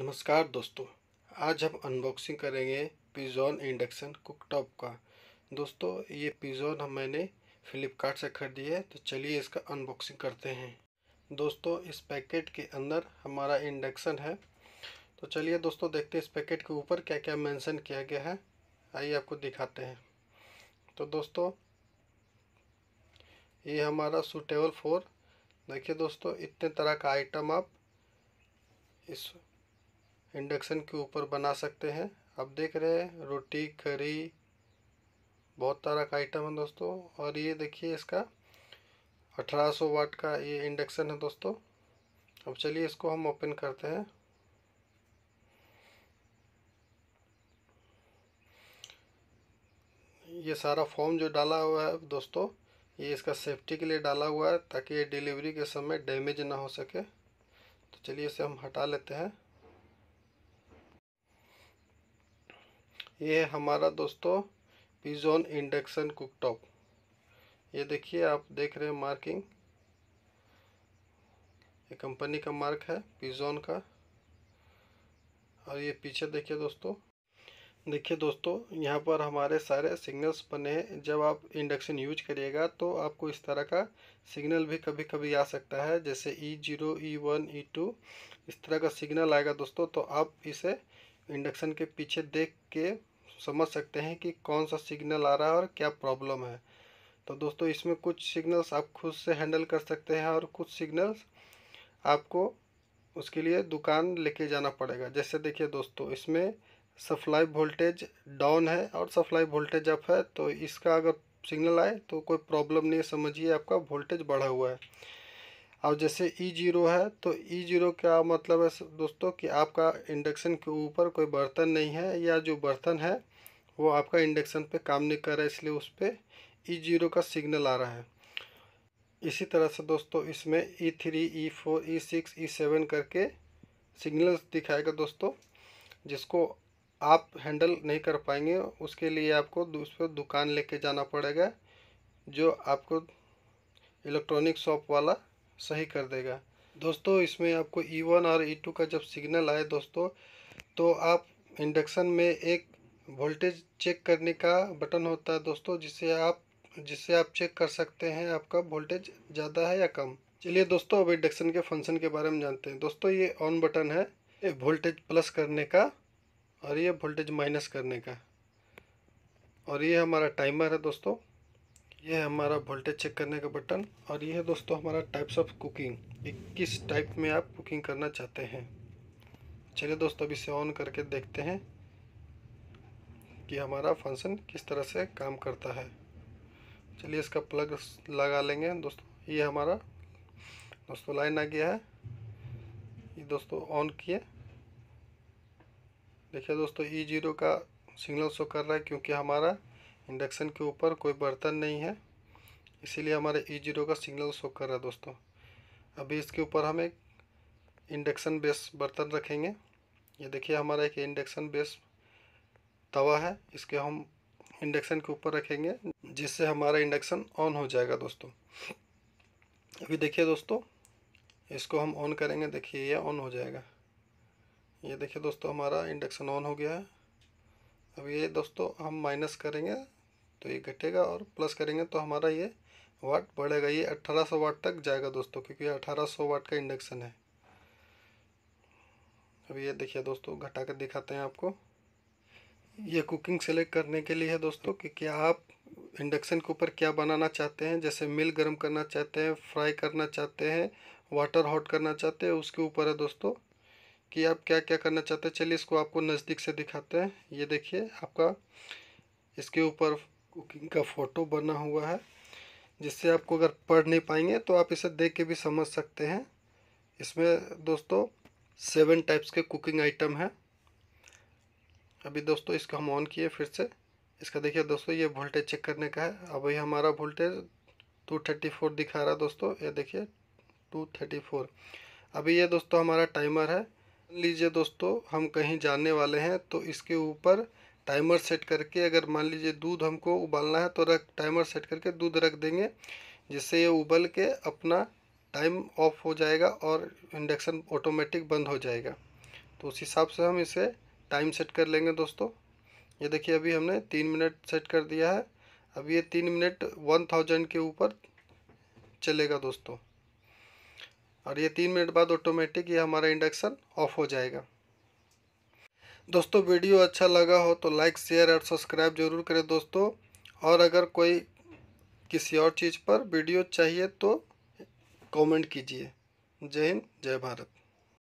नमस्कार दोस्तों आज हम अनबॉक्सिंग करेंगे पिजोन इंडक्शन कुकटॉप का दोस्तों ये पिजोन हम मैंने फ्लिपकार्ट से खरीदी है तो चलिए इसका अनबॉक्सिंग करते हैं दोस्तों इस पैकेट के अंदर हमारा इंडक्शन है तो चलिए दोस्तों देखते हैं इस पैकेट के ऊपर क्या क्या मेंशन किया गया है आइए आपको दिखाते हैं तो दोस्तों ये हमारा सूटेबल फोर देखिए दोस्तों इतने तरह का आइटम आप इस इंडक्शन के ऊपर बना सकते हैं आप देख रहे हैं रोटी करी बहुत तरह का आइटम है दोस्तों और ये देखिए इसका 1800 वाट का ये इंडक्शन है दोस्तों अब चलिए इसको हम ओपन करते हैं ये सारा फॉर्म जो डाला हुआ है दोस्तों ये इसका सेफ्टी के लिए डाला हुआ है ताकि ये डिलीवरी के समय डैमेज ना हो सके तो चलिए इसे हम हटा लेते हैं ये हमारा दोस्तों पिजोन इंडक्शन कुकटॉप ये देखिए आप देख रहे हैं मार्किंग ये कंपनी का मार्क है पिजोन का और ये पीछे देखिए दोस्तों देखिए दोस्तों यहाँ पर हमारे सारे सिग्नल्स बने हैं जब आप इंडक्शन यूज करिएगा तो आपको इस तरह का सिग्नल भी कभी कभी आ सकता है जैसे E zero E one E two इस तरह का सिग्नल आएगा दोस्तों तो आप इसे इंडक्शन के पीछे देख के समझ सकते हैं कि कौन सा सिग्नल आ रहा है और क्या प्रॉब्लम है तो दोस्तों इसमें कुछ सिग्नल्स आप खुद से हैंडल कर सकते हैं और कुछ सिग्नल्स आपको उसके लिए दुकान लेके जाना पड़ेगा जैसे देखिए दोस्तों इसमें सप्लाई वोल्टेज डाउन है और सप्लाई वोल्टेज अप है तो इसका अगर सिग्नल आए तो कोई प्रॉब्लम नहीं समझिए आपका वोल्टेज बढ़ा हुआ है अब जैसे ई e जीरो है तो ई जीरो का मतलब है दोस्तों कि आपका इंडक्शन के ऊपर कोई बर्तन नहीं है या जो बर्तन है वो आपका इंडक्शन पे काम नहीं कर रहा है इसलिए उस पर ई जीरो का सिग्नल आ रहा है इसी तरह से दोस्तों इसमें E three E four E six E seven करके सिग्नल दिखाएगा दोस्तों जिसको आप हैंडल नहीं कर पाएंगे उसके लिए आपको उस पर दुकान लेके जाना पड़ेगा जो आपको इलेक्ट्रॉनिक शॉप वाला सही कर देगा दोस्तों इसमें आपको ई e वन और ई e टू का जब सिग्नल आए दोस्तों तो आप इंडक्शन में एक वोल्टेज चेक करने का बटन होता है दोस्तों जिससे आप जिससे आप चेक कर सकते हैं आपका वोल्टेज ज़्यादा है या कम चलिए दोस्तों अब इंडक्शन के फंक्शन के बारे में जानते हैं दोस्तों ये ऑन बटन है ये वोल्टेज प्लस करने का और ये वोल्टेज माइनस करने का और ये हमारा टाइमर है दोस्तों ये है हमारा वोल्टेज चेक करने का बटन और ये है दोस्तों हमारा टाइप्स ऑफ कुकिंग कि किस टाइप में आप कुकिंग करना चाहते हैं चलिए दोस्तों अभी इसे ऑन करके देखते हैं कि हमारा फंक्शन किस तरह से काम करता है चलिए इसका प्लग लगा लेंगे दोस्तों ये हमारा दोस्तों लाइन आ गया है ये दोस्तों ऑन किए देखिए दोस्तों ई e जीरो का सिग्नल शो कर रहा है क्योंकि हमारा इंडक्शन के ऊपर कोई बर्तन नहीं है इसीलिए हमारे ई e जीरो का सिग्नल शो कर रहा है दोस्तों अभी इसके ऊपर हम एक इंडक्शन बेस बर्तन रखेंगे ये देखिए हमारा एक इंडक्शन बेस तवा है इसके हम इंडक्शन के ऊपर रखेंगे जिससे हमारा इंडक्शन ऑन हो जाएगा दोस्तों अभी देखिए दोस्तों इसको हम ऑन करेंगे देखिए ये ऑन हो जाएगा ये देखिए दोस्तों हमारा इंडक्शन ऑन हो गया है अब ये दोस्तों हम माइनस करेंगे तो ये घटेगा और प्लस करेंगे तो हमारा ये वाट बढ़ेगा ये 1800 वाट तक जाएगा दोस्तों क्योंकि 1800 वाट का इंडक्शन है अब ये देखिए दोस्तों घटा कर दिखाते हैं आपको ये कुकिंग सेलेक्ट करने के लिए है दोस्तों कि क्या आप इंडक्शन के ऊपर क्या बनाना चाहते हैं जैसे मिल गर्म करना चाहते हैं फ्राई करना चाहते हैं वाटर हॉट करना चाहते हैं उसके ऊपर है दोस्तों कि आप क्या क्या करना चाहते हैं चलिए इसको आपको नज़दीक से दिखाते हैं ये देखिए आपका इसके ऊपर कुकिंग का फ़ोटो बना हुआ है जिससे आपको अगर पढ़ नहीं पाएंगे तो आप इसे देख के भी समझ सकते हैं इसमें दोस्तों सेवन टाइप्स के कुकिंग आइटम हैं अभी दोस्तों इसको हम ऑन किए फिर से इसका देखिए दोस्तों ये वोल्टेज चेक करने का है अब ये हमारा वोल्टेज टू थर्टी फोर दिखा रहा है दोस्तों ये देखिए टू थर्टी फोर अभी ये दोस्तों हमारा टाइमर है लीजिए दोस्तों हम कहीं जाने वाले हैं तो इसके ऊपर टाइमर सेट करके अगर मान लीजिए दूध हमको उबालना है तो रख टाइमर सेट करके दूध रख देंगे जिससे ये उबल के अपना टाइम ऑफ हो जाएगा और इंडक्शन ऑटोमेटिक बंद हो जाएगा तो उस हिसाब से हम इसे टाइम सेट कर लेंगे दोस्तों ये देखिए अभी हमने तीन मिनट सेट कर दिया है अब ये तीन मिनट वन थाउजेंड के ऊपर चलेगा दोस्तों और ये तीन मिनट बाद ऑटोमेटिक ये हमारा इंडक्शन ऑफ हो जाएगा दोस्तों वीडियो अच्छा लगा हो तो लाइक शेयर और सब्सक्राइब जरूर करें दोस्तों और अगर कोई किसी और चीज़ पर वीडियो चाहिए तो कमेंट कीजिए जय हिंद जय भारत